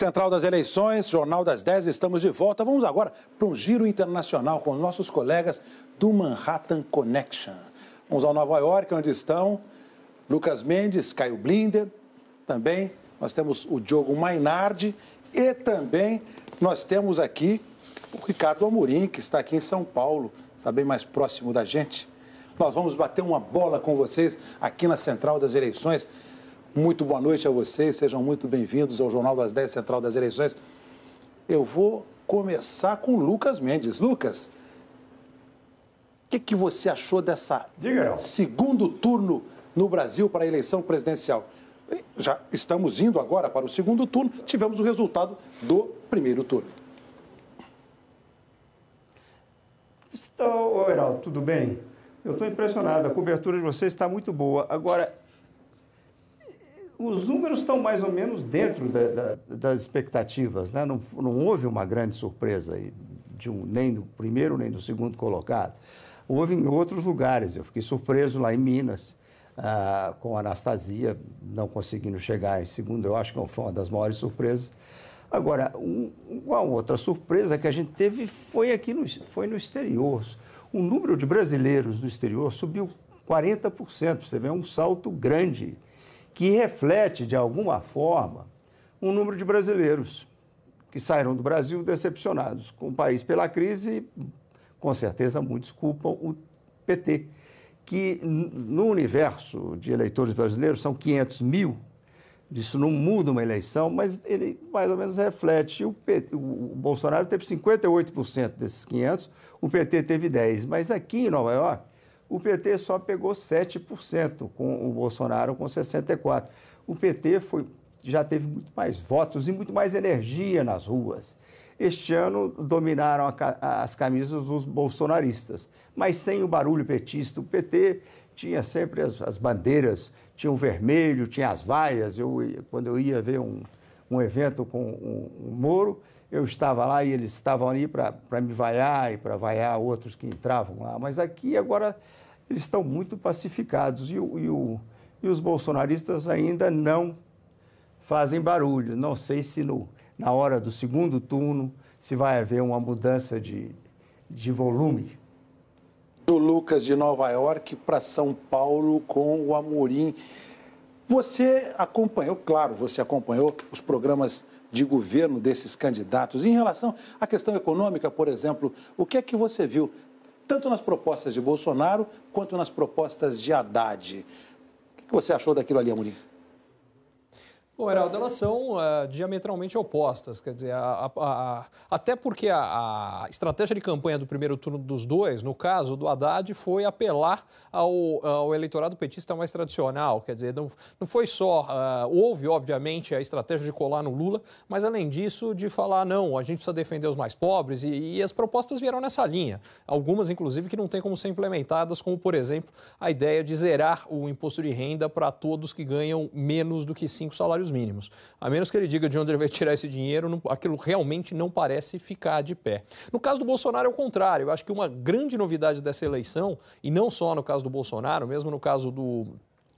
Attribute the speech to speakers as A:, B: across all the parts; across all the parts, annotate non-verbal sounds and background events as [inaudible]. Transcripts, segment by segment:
A: Central das Eleições, Jornal das 10, estamos de volta. Vamos agora para um giro internacional com os nossos colegas do Manhattan Connection. Vamos ao Nova York, onde estão Lucas Mendes, Caio Blinder, também nós temos o Diogo Mainardi e também nós temos aqui o Ricardo Amorim, que está aqui em São Paulo, está bem mais próximo da gente. Nós vamos bater uma bola com vocês aqui na Central das Eleições muito boa noite a vocês, sejam muito bem-vindos ao Jornal das 10 Central das Eleições. Eu vou começar com Lucas Mendes. Lucas, o que, que, você achou dessa Diga. segundo turno no Brasil para a eleição presidencial? Já estamos indo agora para o segundo turno, tivemos o resultado do primeiro turno.
B: Estou, Heraldo, tudo bem? Eu estou impressionado, a cobertura de vocês está muito boa. Agora, os números estão mais ou menos dentro da, da, das expectativas, né? não, não, houve uma grande surpresa aí, um, nem do primeiro nem do segundo colocado. Houve em outros lugares, eu fiquei surpreso lá em Minas, ah, com a Anastasia não conseguindo chegar em segundo, eu acho que foi uma das maiores surpresas. Agora, um, uma outra surpresa que a gente teve foi aqui no, foi no exterior. O número de brasileiros no exterior subiu 40%, você vê é um salto grande que reflete, de alguma forma, um número de brasileiros que saíram do Brasil decepcionados com o país pela crise e, com certeza, muitos culpam o PT, que no universo de eleitores brasileiros são 500 mil. Isso não muda uma eleição, mas ele mais ou menos reflete. O, PT, o Bolsonaro teve 58% desses 500, o PT teve 10%. Mas aqui em Nova York, o PT só pegou 7%, com o Bolsonaro com 64%. O PT foi, já teve muito mais votos e muito mais energia nas ruas. Este ano dominaram a, as camisas dos bolsonaristas, mas sem o barulho petista. O PT tinha sempre as, as bandeiras, tinha o vermelho, tinha as vaias. Eu, quando eu ia ver um, um evento com o um, um Moro, eu estava lá e eles estavam ali para me vaiar e para vaiar outros que entravam lá. Mas aqui agora eles estão muito pacificados. E, e, o, e os bolsonaristas ainda não fazem barulho. Não sei se no, na hora do segundo turno se vai haver uma mudança de, de volume.
A: Do Lucas de Nova York para São Paulo com o Amorim. Você acompanhou, claro, você acompanhou os programas de governo desses candidatos. Em relação à questão econômica, por exemplo, o que é que você viu? tanto nas propostas de Bolsonaro quanto nas propostas de Haddad. O que você achou daquilo ali, Amorim?
C: Bom, Heraldo, elas são uh, diametralmente opostas, quer dizer, a, a, a, até porque a, estratégia de campanha do primeiro turno dos dois, no caso do Haddad, foi apelar ao, ao eleitorado petista mais tradicional, quer dizer, não, não foi só, uh, houve obviamente a estratégia de colar no Lula, mas além disso de falar, não, a gente precisa defender os mais pobres e, e as propostas vieram nessa linha, algumas inclusive que não tem como ser implementadas, como por exemplo a ideia de zerar o imposto de renda para todos que ganham menos do que cinco salários salários mínimos. A menos que ele diga de onde ele vai tirar esse dinheiro, não, aquilo realmente não parece ficar de pé. No caso do Bolsonaro, é o contrário. Eu acho que uma grande novidade dessa eleição, e não só no caso do Bolsonaro, mesmo no caso do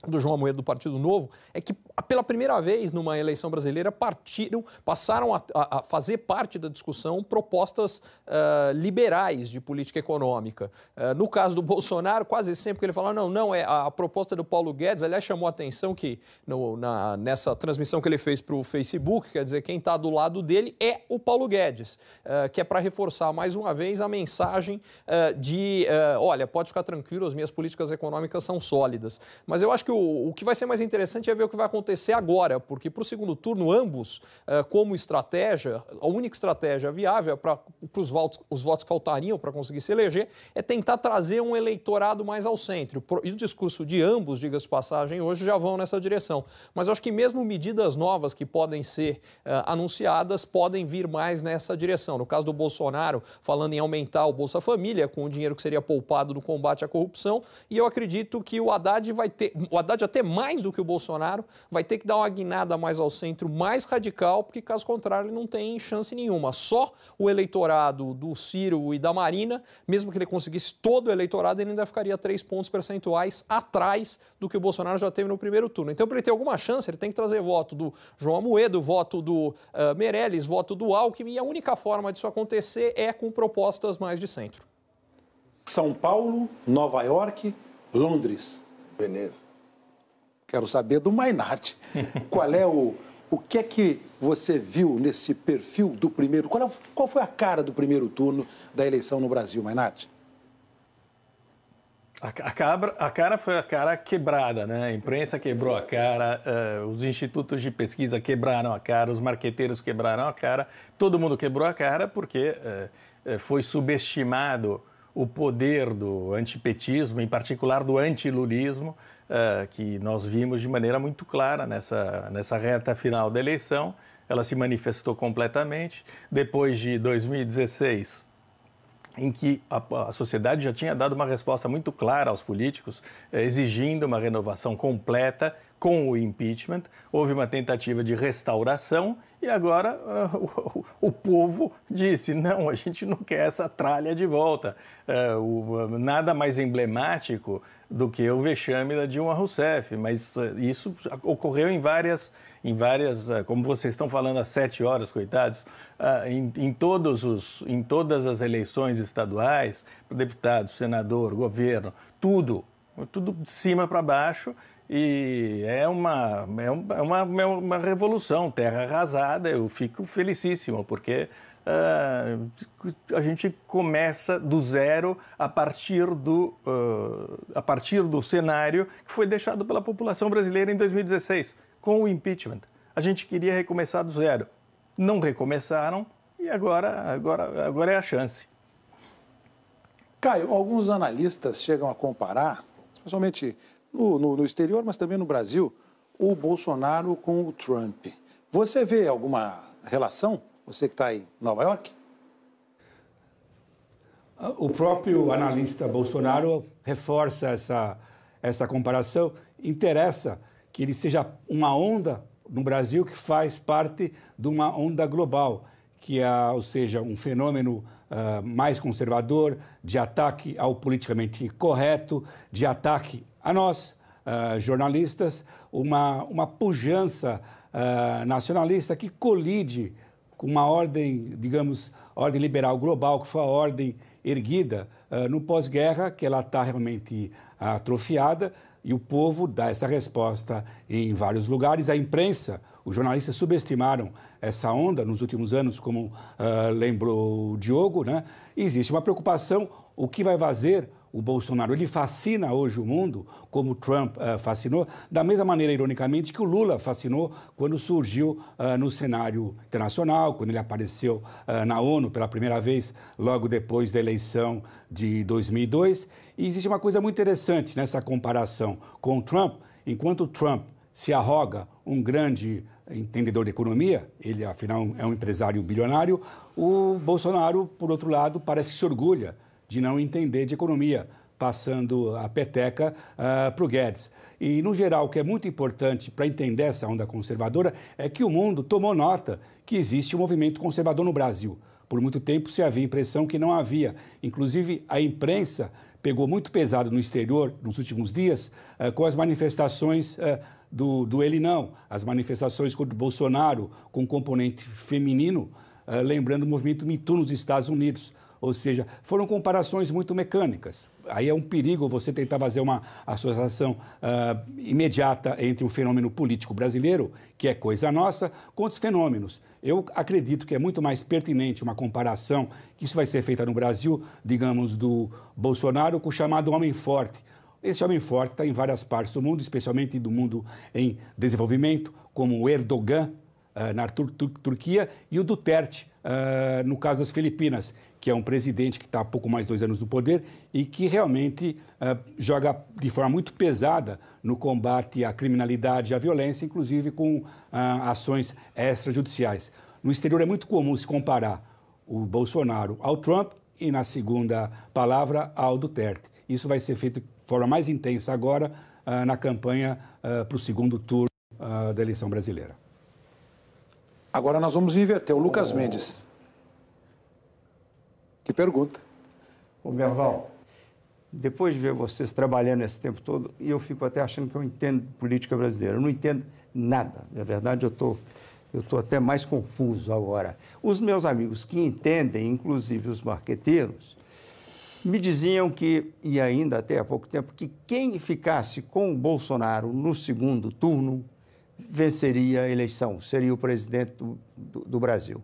C: do João Amoedo do Partido Novo é que, pela primeira vez numa eleição brasileira, partiram, passaram a, a fazer parte da discussão propostas uh, liberais de política econômica. Uh, no caso do [laughs] Bolsonaro, quase sempre que ele fala, não, não, é a, a proposta do Paulo Guedes, aliás, chamou a atenção que no, na, nessa transmissão que ele fez para o Facebook, quer dizer, quem está do lado dele é o Paulo Guedes, uh, que é para reforçar mais uma vez a mensagem de, olha, pode ficar tranquilo, as minhas políticas econômicas são sólidas. Mas eu acho que que o, o que vai ser mais interessante é ver o que vai acontecer agora, porque para o segundo turno, ambos, eh, como estratégia, a única estratégia viável para os votos, os votos que faltariam para conseguir se eleger, é tentar trazer um eleitorado mais ao centro. E o discurso de ambos, diga-se passagem, hoje já vão nessa direção. Mas eu acho que mesmo medidas novas que podem ser eh, anunciadas podem vir mais nessa direção. No caso do Bolsonaro, falando em aumentar o Bolsa Família com o dinheiro que seria poupado no combate à corrupção, e eu acredito que o Haddad vai ter. O Haddad, até mais do que o Bolsonaro, vai ter que dar uma guinada mais ao centro, mais radical, porque caso contrário ele não tem chance nenhuma. Só o eleitorado do Ciro e da Marina, mesmo que ele conseguisse todo o eleitorado, ele ainda ficaria três pontos percentuais atrás do que o Bolsonaro já teve no primeiro turno. Então, para ele ter alguma chance, ele tem que trazer voto do João Amoedo, voto do uh, Meirelles, voto do Alckmin, e a única forma disso acontecer é com propostas mais de centro.
A: São Paulo, Nova York, Londres. Veneza. Quero saber do Mainardi. [laughs] Qual é o. O que é que você viu nesse perfil do primeiro? Qual, é, qual foi a cara do primeiro turno da eleição no Brasil, Mainardi?
D: A, a, cabra, a cara foi a cara quebrada, né? A imprensa quebrou a cara, uh, os institutos de pesquisa quebraram a cara, os marqueteiros quebraram a cara, todo mundo quebrou a cara porque uh, foi subestimado o poder do antipetismo, em particular do antilulismo, eh, que nós vimos de maneira muito clara nessa, nessa reta final da eleição. Ela se manifestou completamente. Depois de 2016, em que a, a, sociedade já tinha dado uma resposta muito clara aos políticos, eh, exigindo uma renovação completa com o impeachment. Houve uma tentativa de restauração e agora ah, o, o, povo disse: não, a gente não quer essa tralha de volta. Ah, o, ah, nada mais emblemático do que o vexame da Dilma Rousseff, mas isso ocorreu em várias, em várias, como vocês estão falando às sete horas, coitados, em, em, todos os, em todas as eleições estaduais, deputado, senador, governo, tudo, tudo de cima para baixo e é uma, é, é uma, é uma revolução, terra arrasada. Eu fico felicíssimo, porque uh, a gente começa do zero a partir do, uh, a partir do cenário que foi deixado pela população brasileira em 2016, com o impeachment. A gente queria recomeçar do zero. Não recomeçaram e agora, agora, agora é a chance. Caio, alguns analistas chegam a comparar, especialmente
A: no, no, no exterior, mas também no Brasil, o Bolsonaro com o Trump. Você vê alguma relação, você que está em Nova York?
E: O próprio analista Bolsonaro reforça essa, essa comparação. Interessa que ele seja uma onda no Brasil que faz parte de uma onda global, que é, ou seja, um fenômeno ah, mais conservador, de ataque ao politicamente correto, de ataque a nós, uh, jornalistas, uma, uma pujança uh, nacionalista que colide com uma ordem, digamos, ordem liberal global, que foi a ordem erguida no pós-guerra, que ela está realmente atrofiada, e o povo dá essa resposta em vários lugares. A imprensa, os jornalistas subestimaram essa onda nos últimos anos, como uh, lembrou o Diogo. Né? existe uma preocupação: o que vai fazer o Bolsonaro ele fascina hoje o mundo, como Trump uh, fascinou, da mesma maneira, ironicamente, que o Lula fascinou quando surgiu uh, no cenário internacional, quando ele apareceu uh, na ONU pela primeira vez, logo depois da eleição de 2002. E existe uma coisa muito interessante nessa comparação com o Trump. Enquanto o Trump se arroga um grande entendedor de economia, ele afinal é um empresário bilionário, o Bolsonaro, por outro lado, parece que se orgulha de não entender de economia, passando a peteca uh, ah, para o Guedes. E, no geral, o que é muito importante para entender essa onda conservadora é que o mundo tomou nota que existe um movimento conservador no Brasil. Por muito tempo se havia impressão que não havia. Inclusive, a imprensa pegou muito pesado no exterior nos últimos dias uh, com as manifestações. Uh, do, do, ele não, as manifestações contra o Bolsonaro com componente feminino, lembrando o movimento Me Too nos Estados Unidos. Ou seja, foram comparações muito mecânicas. Aí é um perigo você tentar fazer uma associação uh, imediata entre um fenômeno político brasileiro, que é coisa nossa, com outros fenômenos. Eu acredito que é muito mais pertinente uma comparação, que isso vai ser feita no Brasil, digamos, do Bolsonaro com o chamado homem forte. Esse homem forte está em várias partes do mundo, especialmente do mundo em desenvolvimento, como o Erdogan, eh, na Tur Tur Turquia, e o Duterte, uh, no caso das Filipinas, que é um presidente que está há pouco mais de dois anos no poder e que realmente uh, joga de forma muito pesada no combate à criminalidade e à violência, inclusive com uh, ações extrajudiciais. No exterior é muito comum se comparar o Bolsonaro ao Trump e, na segunda palavra, ao Duterte. Isso vai ser feito de forma mais intensa agora ah, na campanha ah, para o segundo turno da eleição brasileira.
A: Agora
B: nós vamos inverter. O Lucas oh. Mendes. Que pergunta. Ô, Merval, depois de ver vocês trabalhando esse tempo todo, eu fico até achando que eu entendo política brasileira. Eu não entendo nada. Na verdade, eu estou eu tô até mais confuso agora. Os meus amigos que entendem, inclusive os marqueteiros, me diziam que, e ainda até há pouco tempo, que quem ficasse com o Bolsonaro no segundo turno venceria a eleição, seria o presidente do, do, do Brasil.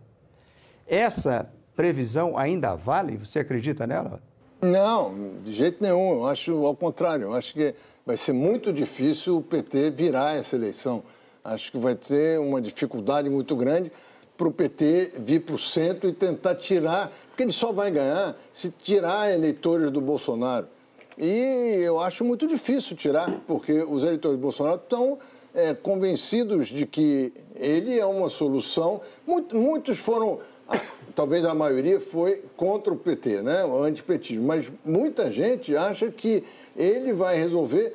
B: Essa previsão ainda vale? Você acredita nela?
F: Não, de jeito nenhum. Eu acho ao contrário. Eu acho que vai ser muito difícil o PT virar essa eleição. Acho que vai ter uma dificuldade muito grande para o PT vir para o centro e tentar tirar, porque ele só vai ganhar se tirar eleitores do Bolsonaro. E eu acho muito difícil tirar, porque os eleitores do Bolsonaro estão é, convencidos de que ele é uma solução. Muitos foram, ah, talvez a maioria foi contra o PT, né? o antipetismo, mas muita gente acha que ele vai resolver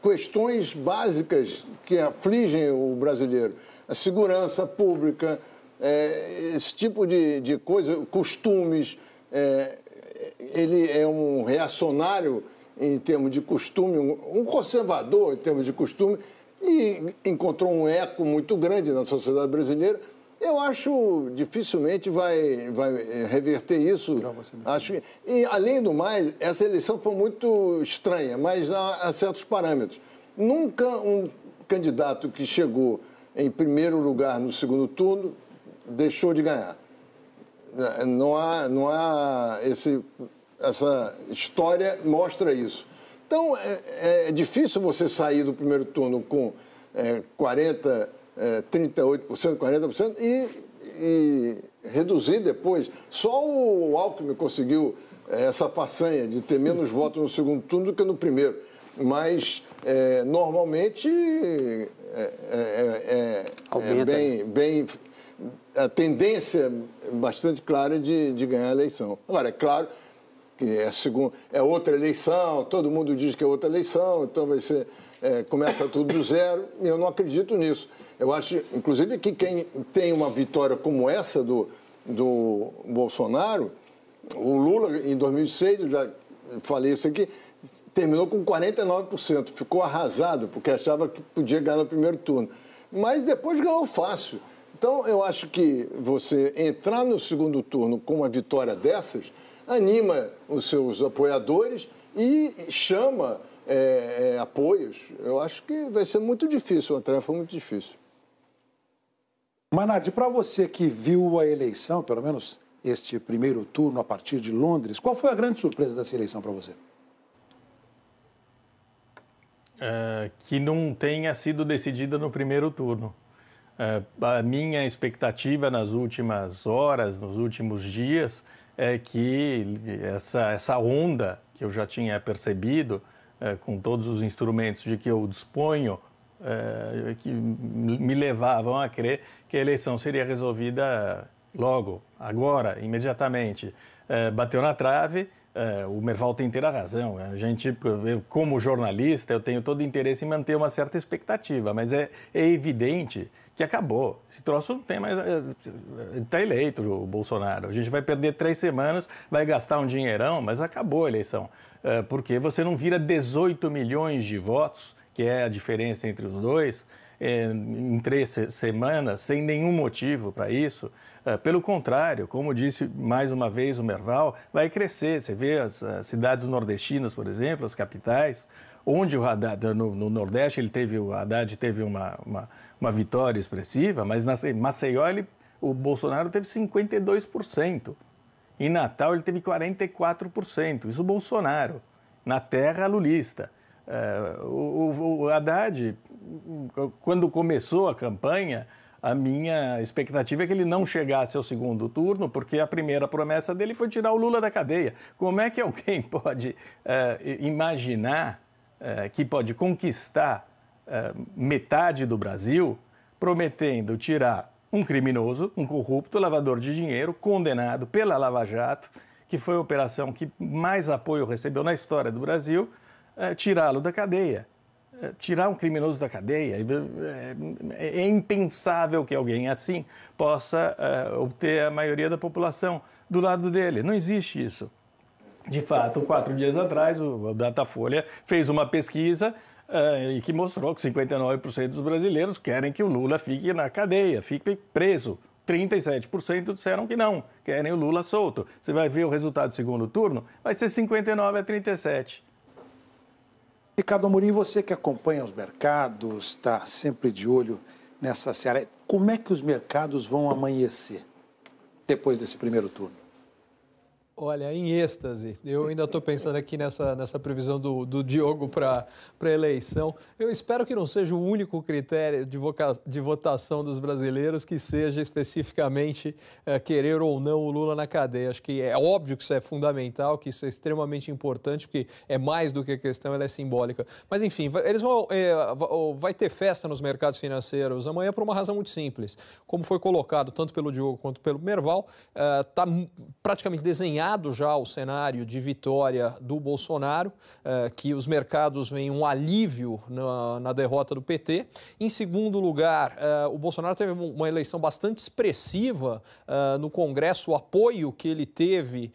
F: questões básicas que afligem o brasileiro. A segurança pública, é, esse tipo de, de coisa, costumes. É, ele é um reacionário em termos de costume, um conservador em termos de costume, e encontrou um eco muito grande na sociedade brasileira. Eu acho dificilmente vai, vai reverter isso. Acho, e, além do mais, essa eleição foi muito estranha, mas há, há certos parâmetros. Nunca um candidato que chegou em primeiro lugar no segundo turno deixou de ganhar. Não há, não há esse, essa história mostra isso. Então, é, é difícil você sair do primeiro turno com é, 40, é, 38%, 40% e, e reduzir depois. Só o Alckmin conseguiu é, essa façanha de ter menos votos no segundo turno do que no primeiro. Mas, é, normalmente, é, é, é, é bem, né? bem a tendência bastante clara de, de ganhar a eleição. Agora, é claro que é, segundo, é outra eleição, todo mundo diz que é outra eleição, então vai ser. É, começa tudo do zero, e eu não acredito nisso. Eu acho, inclusive, que quem tem uma vitória como essa do, do Bolsonaro, o Lula, em 2006, eu já falei isso aqui, terminou com 49%, ficou arrasado, porque achava que podia ganhar no primeiro turno. Mas depois ganhou fácil. Então, eu acho que você entrar no segundo turno com uma vitória dessas anima os seus apoiadores e chama é, é, apoios. Eu acho que vai ser muito difícil, uma tarefa muito difícil. Manardi,
A: para você que viu a eleição, pelo menos este primeiro turno a partir de Londres, qual foi a grande surpresa dessa eleição para você?
D: É, que não tenha sido decidida no primeiro turno. É, a minha expectativa nas últimas horas, nos últimos dias, é que essa, essa onda que eu já tinha percebido é, com todos os instrumentos de que eu disponho é, que me levavam a crer que a eleição seria resolvida logo, agora, imediatamente. É, bateu na trave, é, o Merval tem inteira razão. A gente, eu, como jornalista, eu tenho todo interesse em manter uma certa expectativa, mas é, é evidente que acabou. Esse troço não tem mais. Está eh, eh, eleito o Bolsonaro. A gente vai perder três semanas, vai gastar um dinheirão, mas acabou a eleição. Eh, porque você não vira 18 milhões de votos, que é a diferença entre os dois, em três semanas, sem nenhum motivo para isso. Pelo contrário, como disse mais uma vez o Merval, vai crescer. Você vê as cidades nordestinas, por exemplo, as capitais onde o Haddad, no, no Nordeste, ele teve, o Haddad teve uma, uma, uma vitória expressiva, mas na Maceió ele, o Bolsonaro teve 52%. Em Natal ele teve 44%. Isso o Bolsonaro. Na terra lulista. Eh, o, o Haddad, quando começou a campanha, a minha expectativa é que ele não chegasse ao segundo turno, porque a primeira promessa dele foi tirar o Lula da cadeia. Como é que alguém [laughs] pode eh, imaginar eh, que pode conquistar eh, metade do Brasil, prometendo tirar um criminoso, um corrupto, lavador de dinheiro, condenado pela Lava Jato, que foi a operação que mais apoio recebeu na história do Brasil, eh, tirá-lo da cadeia. Tirar um criminoso da cadeia. É impensável que alguém assim possa obter a maioria da população do lado dele. Não existe isso. De fato, quatro dias atrás, o Datafolha fez uma pesquisa uh, e que mostrou que 59% dos brasileiros querem que o Lula fique na cadeia, fique preso. 37% disseram que não, querem o Lula solto. Você vai ver o resultado do segundo turno, vai ser 59 a 37.
A: Ricardo Amorim, você que acompanha os mercados, está sempre de olho nessa seara, como é que os mercados vão amanhecer depois desse primeiro turno?
C: Olha, em êxtase. Eu ainda estou pensando aqui nessa, nessa previsão do, do Diogo para a eleição. Eu espero que não seja o único critério de, voca, de votação dos brasileiros que seja especificamente é, querer ou não o Lula na cadeia. Acho que é óbvio que isso é fundamental, que isso é extremamente importante, porque é mais do que a questão, ela é simbólica. Mas, enfim, vai, eles vão. É, vai ter festa nos mercados financeiros amanhã por uma razão muito simples. Como foi colocado tanto pelo Diogo quanto pelo Merval, está eh, é, praticamente desenhado já o cenário de vitória do Bolsonaro, eh, que os mercados veem um alívio na derrota do PT. Em segundo lugar, eh, o Bolsonaro teve uma eleição bastante expressiva eh, no Congresso, o apoio que ele teve,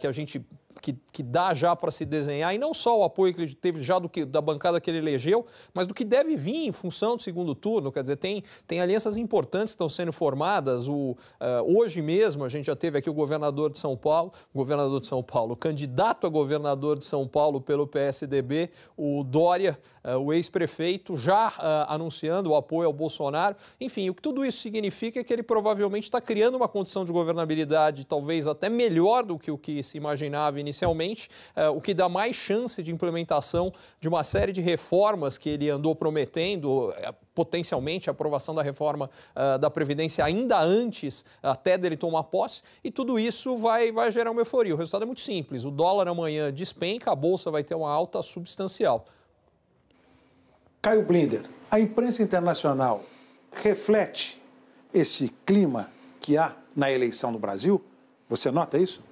C: que a gente que, que dá já para se desenhar, e não só o apoio que ele teve já do que, da bancada que ele elegeu, mas do que deve vir em função do segundo turno. Quer dizer, tem, tem alianças importantes que estão sendo formadas. O, uh, hoje mesmo a gente já teve aqui o governador de São Paulo, governador de São Paulo, candidato a governador de São Paulo pelo PSDB, o Dória eh, o ex-prefeito já eh, anunciando o apoio ao Bolsonaro. Enfim, o que tudo isso significa é que ele provavelmente está criando uma condição de governabilidade talvez até melhor do que o que se imaginava inicialmente, eh, o que dá mais chance de implementação de uma série de reformas que ele andou prometendo, potencialmente a aprovação da reforma uh, da Previdência ainda antes até dele tomar posse, e tudo isso vai, vai gerar uma euforia. O resultado é muito simples: o dólar amanhã despenca, a bolsa vai ter uma alta substancial.
A: Caio Blinder, a imprensa internacional reflete esse clima que há na eleição no Brasil? Você nota isso?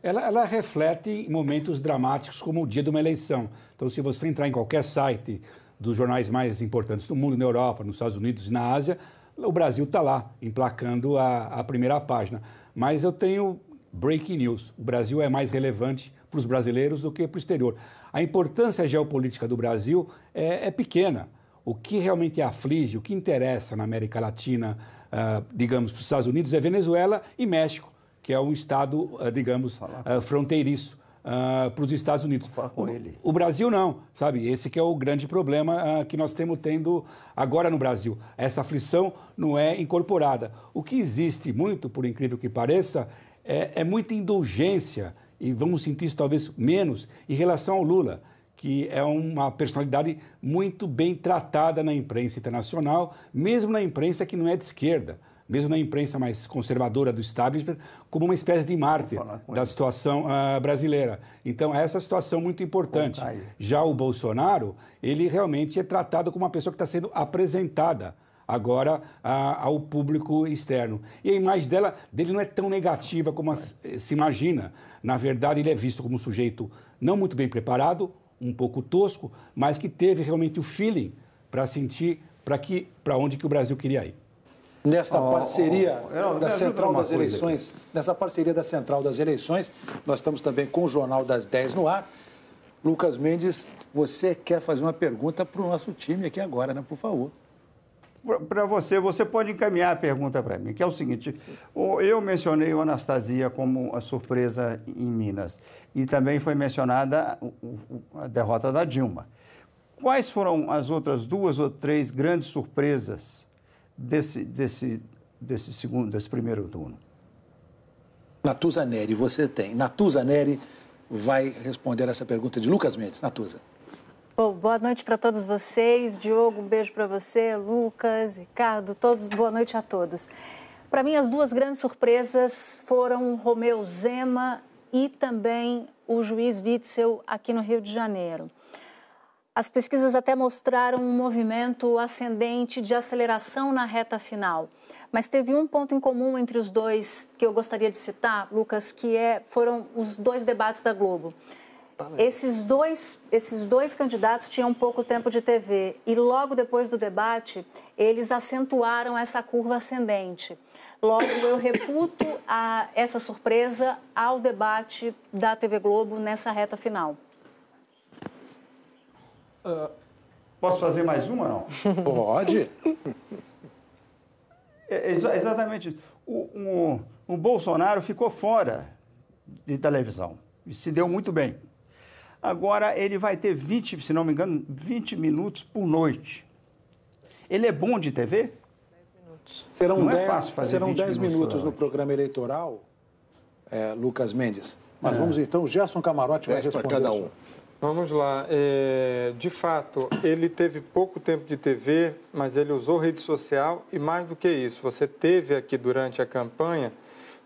E: Ela, ela, reflete momentos dramáticos como o dia de uma eleição. Então, se você entrar em qualquer site dos jornais mais importantes do mundo, na Europa, nos Estados Unidos e na Ásia, o Brasil está lá, emplacando a, a primeira página. Mas eu tenho breaking news. O Brasil é mais relevante para os brasileiros do que para o exterior. A importância geopolítica do Brasil é, é pequena. O que realmente aflige, o que interessa na América Latina, uh, digamos, para os Estados Unidos, é Venezuela e México, que é um estado, uh, digamos, uh, fronteiriço. Uh, para os Estados Unidos. O, o, Brasil não, sabe? Esse que é o grande problema uh, que nós temos tendo agora no Brasil. Essa aflição não é incorporada. O que existe muito, por incrível que pareça, é, é muita indulgência e vamos sentir isso talvez menos em relação ao Lula, que é uma personalidade muito bem tratada na imprensa internacional, mesmo na imprensa que não é de esquerda, mesmo na imprensa mais conservadora do establishment, como uma espécie de mártir da situação uh, brasileira. Então, essa situação é muito importante. Já o Bolsonaro, ele realmente é tratado como uma pessoa que está sendo apresentada agora a, ao público externo. E a imagem dela, dele não é tão negativa como eh, se imagina. Na verdade, ele é visto como um sujeito não muito bem preparado, um pouco tosco, mas que teve realmente o feeling para sentir para que para onde que o Brasil queria ir. Nesta
D: oh, parceria oh, oh. da Central das Eleições,
A: aqui. nessa parceria da Central das Eleições, nós estamos também com o Jornal das 10 no ar. Lucas Mendes,
B: você quer fazer uma pergunta para o nosso time aqui agora, né? Por favor para você, você pode encaminhar a pergunta para mim, que é o seguinte: eu mencionei o Anastasia como a surpresa em Minas e também foi mencionada a derrota da Dilma. Quais foram as outras duas ou três grandes surpresas desse, desse, desse segundo, desse primeiro turno? Natuza
A: Neri, você tem. Natuza Neri vai responder essa pergunta de Lucas Mendes. Natuza.
B: Bom, boa noite para todos vocês. Diogo, um beijo para você, Lucas, Ricardo, todos, boa noite a todos. Para mim, as duas grandes surpresas foram Romeu Zema e também o juiz Witzel aqui no Rio de Janeiro. As pesquisas até mostraram um movimento ascendente de aceleração na reta final. Mas teve um ponto em comum entre os dois que eu gostaria de citar, Lucas, que é, foram os dois debates da Globo. Esses dois, esses dois candidatos tinham pouco tempo de TV e logo depois do debate eles acentuaram essa curva ascendente. Logo, eu reputo a, essa surpresa ao debate da TV Globo nessa reta final. Uh, posso fazer mais uma, não? [laughs] Pode. É, é, exa exatamente. O, um, Bolsonaro ficou fora de televisão e se deu muito bem. Agora ele vai ter 20, se não me engano, 20 minutos por noite. Ele é bom de TV?
G: Serão não 10, é fácil fazer serão 10 minutos, minutos no
A: programa eleitoral, é, Lucas Mendes. Mas é. vamos então, Gerson Camarote vai responder. cada um.
G: Vamos lá. É, de fato, ele teve pouco tempo de TV, mas ele usou rede social e mais do que isso, você teve aqui durante a campanha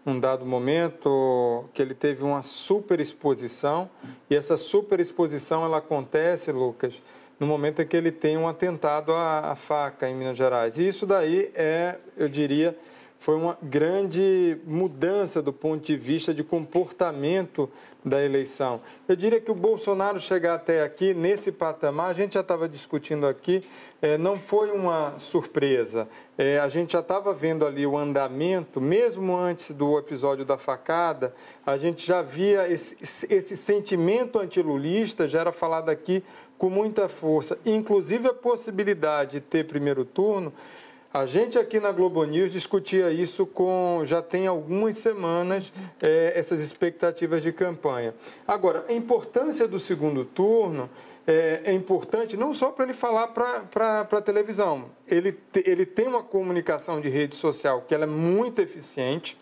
G: num dado momento que ele teve uma superexposição e essa superexposição ela acontece, Lucas, no momento em que ele tem um atentado à, à faca em Minas Gerais. E isso daí é, eu diria, foi uma grande mudança do ponto de vista de comportamento da eleição. Eu diria que o Bolsonaro chegar até aqui, nesse patamar, a gente já estava discutindo aqui, eh, não foi uma surpresa. Eh, a gente já estava vendo ali o andamento, mesmo antes do episódio da facada, a gente já via esse, esse sentimento antilulista, já era falado aqui com muita força, inclusive a possibilidade de ter primeiro turno. A gente aqui na Globo News discutia isso com já tem algumas semanas é, essas expectativas de campanha. Agora, a importância do segundo turno é, é importante não só para ele falar para a televisão. Ele, ele tem uma comunicação de rede social que ela é muito eficiente,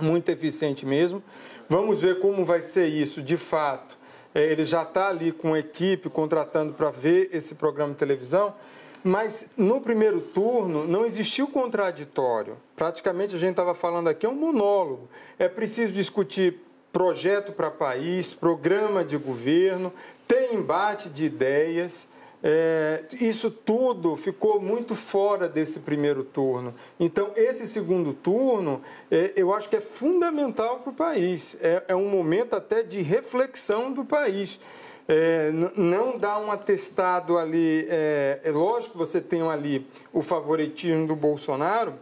G: muito eficiente mesmo. Vamos ver como vai ser isso de fato. É, ele já está ali com equipe contratando para ver esse programa de televisão mas no primeiro turno não existiu contraditório. Praticamente a gente estava falando aqui é um monólogo. É preciso discutir projeto para país, programa de governo, tem embate de ideias. É, isso tudo ficou muito fora desse primeiro turno. Então, esse segundo turno é, eu acho que é fundamental para o país. É, é um momento até de reflexão do país. É, não dá um atestado ali. É, é lógico que você tem ali o favoritismo do Bolsonaro,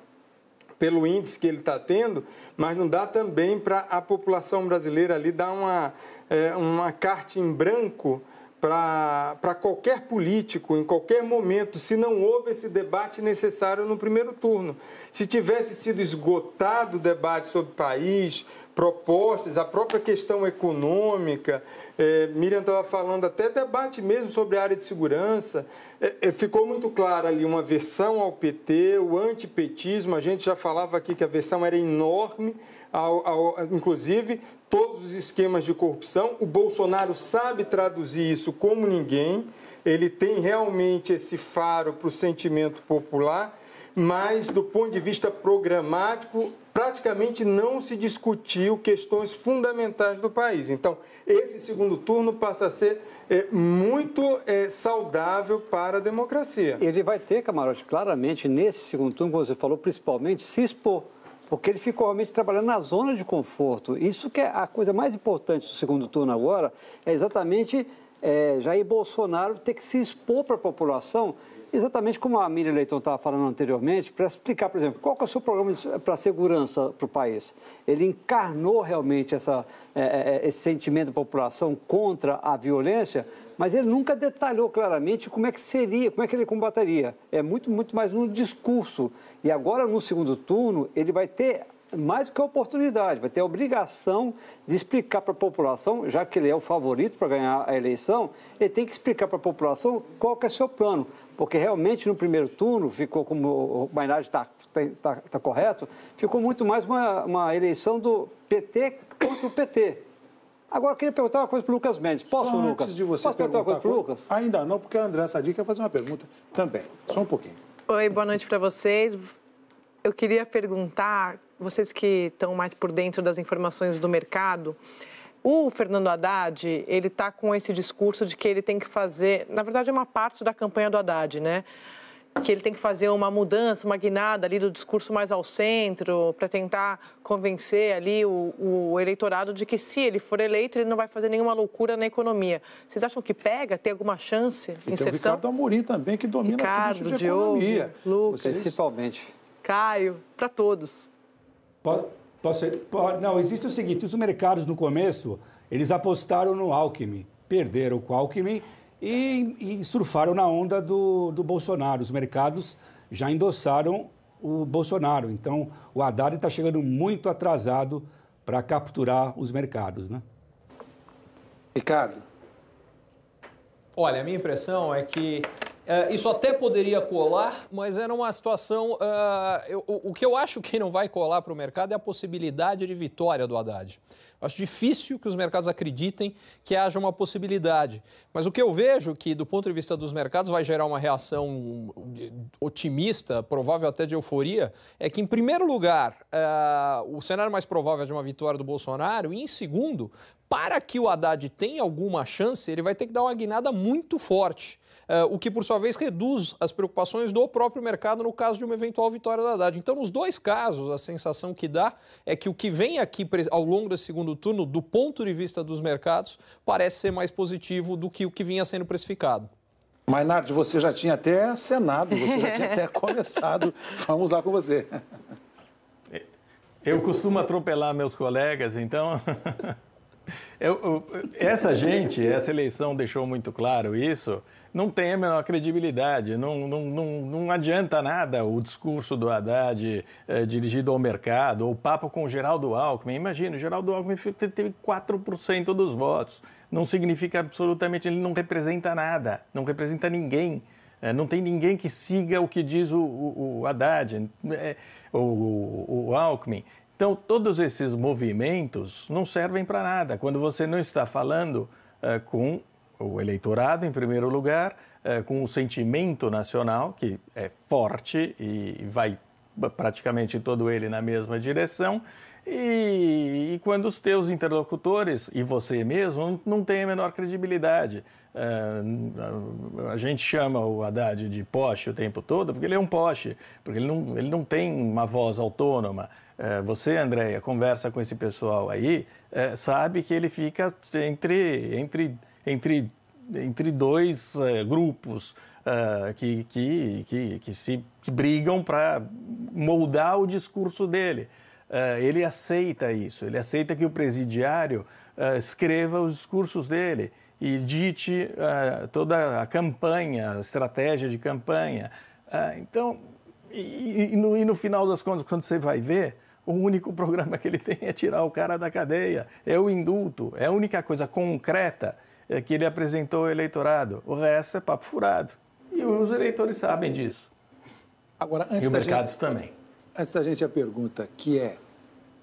G: pelo índice que ele está tendo, mas não dá também para a população brasileira ali dar uma, é, uma carta em branco para qualquer político, em qualquer momento, se não houve esse debate necessário no primeiro turno. Se tivesse sido esgotado o debate sobre o país, propostas, a própria questão econômica, é, Miriam estava falando até debate mesmo sobre a área de segurança, é, é, ficou muito clara ali uma versão ao PT, o antipetismo, a gente já falava aqui que a versão era enorme, ao, ao, inclusive todos os esquemas de corrupção. O Bolsonaro sabe traduzir isso como ninguém. Ele tem realmente esse faro para o sentimento popular, mas do ponto de vista programático, praticamente não se discutiu questões fundamentais do país. Então, esse segundo turno passa a ser é, muito é, saudável para a democracia. Ele vai ter, Camarote, claramente, nesse segundo turno,
H: como você falou, principalmente se expor porque ele ficou realmente trabalhando na zona de conforto. Isso que é a coisa mais importante do segundo turno agora, é exatamente é, Jair Bolsonaro ter que se expor para a população exatamente como a Miriam Leitão estava falando anteriormente, para explicar, por exemplo, qual é o seu programa para segurança para o país. Ele encarnou realmente essa, é, é, é, esse sentimento da população contra a violência, mas ele nunca detalhou claramente como é que seria, como é que ele combateria. É muito, muito mais um discurso. E agora, no segundo turno, ele vai ter mais do que a oportunidade, vai ter a obrigação de explicar para a população, já que ele é o favorito para ganhar a eleição, ele tem que explicar para a população qual que é o seu plano. Porque realmente no primeiro turno ficou, como o Mainardi está tá, tá, tá correto, ficou muito mais uma, uma eleição do PT contra o PT. Agora, eu queria perguntar uma coisa para o Lucas Mendes. Posso,
C: Lucas? de você Posso perguntar uma coisa para o Lucas?
A: Ainda não, porque a André Sadi quer fazer uma pergunta também. Só um pouquinho.
C: Oi, boa noite para vocês. Eu queria perguntar vocês que estão mais por dentro das informações do mercado, o Fernando Haddad, ele está com esse discurso de que ele tem que fazer, na verdade é uma parte da campanha do Haddad, né? Que ele tem que fazer uma mudança, uma guinada ali do discurso mais ao centro, para tentar convencer ali o, o, eleitorado de que se ele for eleito, ele não vai fazer nenhuma loucura na economia. Vocês acham que pega? Tem alguma chance? E inserção? tem o Ricardo
A: Amorim também, que domina Ricardo, tudo isso de Diogo, economia. Lucas, Vocês... principalmente.
C: Caio, para todos
E: posso, pode, não, existe o seguinte, os mercados no começo, eles apostaram no Alckmin, perderam com o Alckmin e, e, surfaram na onda do, do Bolsonaro. Os mercados já endossaram o Bolsonaro. Então, o Haddad está chegando muito atrasado para capturar os mercados, né? Ricardo.
C: Olha, a minha impressão é que Uh, isso até poderia colar, mas era uma situação. Uh, eu, o, o que eu acho que não vai colar para o mercado é a possibilidade de vitória do Haddad. Acho difícil que os mercados acreditem que haja uma possibilidade. Mas o que eu vejo que, do ponto de vista dos mercados, vai gerar uma reação otimista, provável até de euforia, é que, em primeiro lugar, uh, o cenário mais provável é de uma vitória do Bolsonaro, e, em segundo, para que o Haddad tenha alguma chance, ele vai ter que dar uma guinada muito forte. Eh, o que, por sua vez, reduz as preocupações do próprio mercado no caso de uma eventual vitória da Haddad. Então, nos dois casos, a sensação que dá é que o que vem aqui ao longo do segundo turno, do ponto de vista dos mercados, parece ser mais positivo do que o que vinha sendo precificado.
A: Mainardi, você já tinha até acenado, você já tinha até [laughs]
C: começado. Vamos
A: lá
D: com você. Eu costumo atropelar meus colegas, então. [laughs] Eu, eu, essa gente, essa eleição deixou muito claro isso, não tem a menor credibilidade, não, não, não, não adianta nada o discurso do Haddad eh, dirigido ao mercado, ou o papo com o Geraldo Alckmin. Imagina, o Geraldo Alckmin teve 4% dos votos, não significa absolutamente, ele não representa nada, não representa ninguém. É, não tem ninguém que siga o que diz o, o, o Haddad, é, o, o, o Alckmin. Então, todos esses movimentos não servem para nada quando você não está falando uh, com o eleitorado, em primeiro lugar, uh, com o sentimento nacional, que é forte e vai praticamente todo ele na mesma direção, e, e, quando os teus interlocutores e você mesmo não tem a menor credibilidade. Uh, a gente chama o Haddad de poste o tempo todo porque ele é um poste, porque ele não, ele não tem uma voz autônoma, é, você, Andréia, conversa com esse pessoal aí, é, sabe que ele fica entre, entre, entre, entre dois é, grupos que, que, que, que, se, que brigam para moldar o discurso dele. ele aceita isso, ele aceita que o presidiário escreva os discursos dele e dite toda a campanha, a estratégia de campanha. então, e, e, no, e, no, final das contas, quando você vai ver, o único [laughs] programa que ele tem é tirar o cara da cadeia, é o indulto, é a única coisa concreta é, que ele apresentou ao eleitorado. O resto é papo furado. E os eleitores sabem disso. Agora, antes e o mercado gente, também.
A: Antes da gente a pergunta que é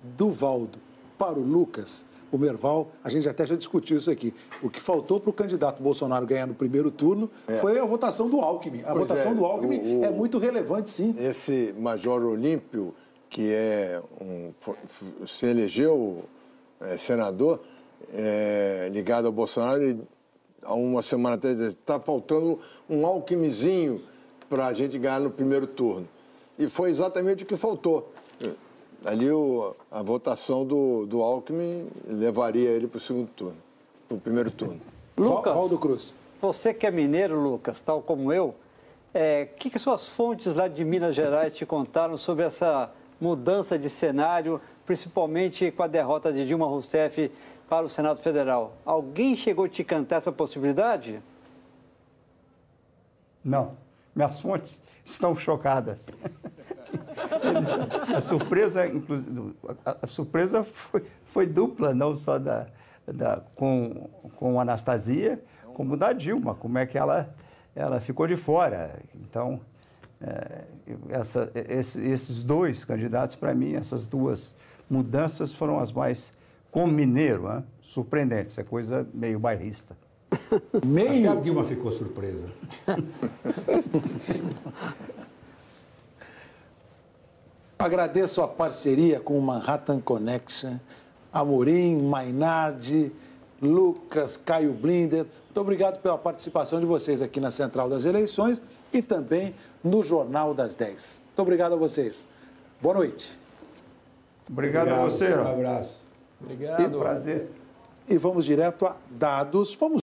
A: do Valdo para o Lucas, o Merval, a gente até já discutiu isso aqui. O que faltou para o candidato Bolsonaro ganhar no primeiro turno é. foi a votação do Alckmin. A pois votação é, do Alckmin
F: o, é muito relevante, sim. Esse Major Olímpio que é um, se elegeu é, senador é, ligado ao Bolsonaro e há uma semana atrás está faltando um alquimizinho para a gente ganhar no primeiro turno. E foi exatamente o que faltou. Ali o, a votação do, do Alckmin levaria ele para o segundo turno, para o primeiro turno. Lucas, Valdo Cruz. Você que é
H: mineiro, Lucas, tal como eu, o é, que, que suas fontes lá de Minas Gerais te contaram sobre essa mudança de cenário, principalmente com a derrota de Dilma Rousseff para o Senado Federal. Alguém chegou a te cantar essa possibilidade?
B: Não. Minhas fontes estão chocadas. Eles, [laughs] a surpresa, inclusive, a surpresa foi, foi dupla, não só da, da, com, com Anastasia, como da Dilma, como é que ela, ela ficou de fora. Então, é, essa, esses dois candidatos, para mim, essas duas mudanças foram as mais, como mineiro, né? surpreendentes, é coisa meio bairrista.
D: [laughs] Meio... Até a Dilma ficou
B: surpresa.
A: [laughs] Agradeço a parceria com o Manhattan Connection, Amorim, Mainardi, Lucas, Caio Blinder. Muito obrigado pela participação de vocês aqui na Central das Eleições e também no Jornal das 10. Muito obrigado a vocês. Boa noite.
D: Obrigado, obrigado a você. Um abraço. Obrigado. E
A: prazer. E vamos direto a dados. Vamos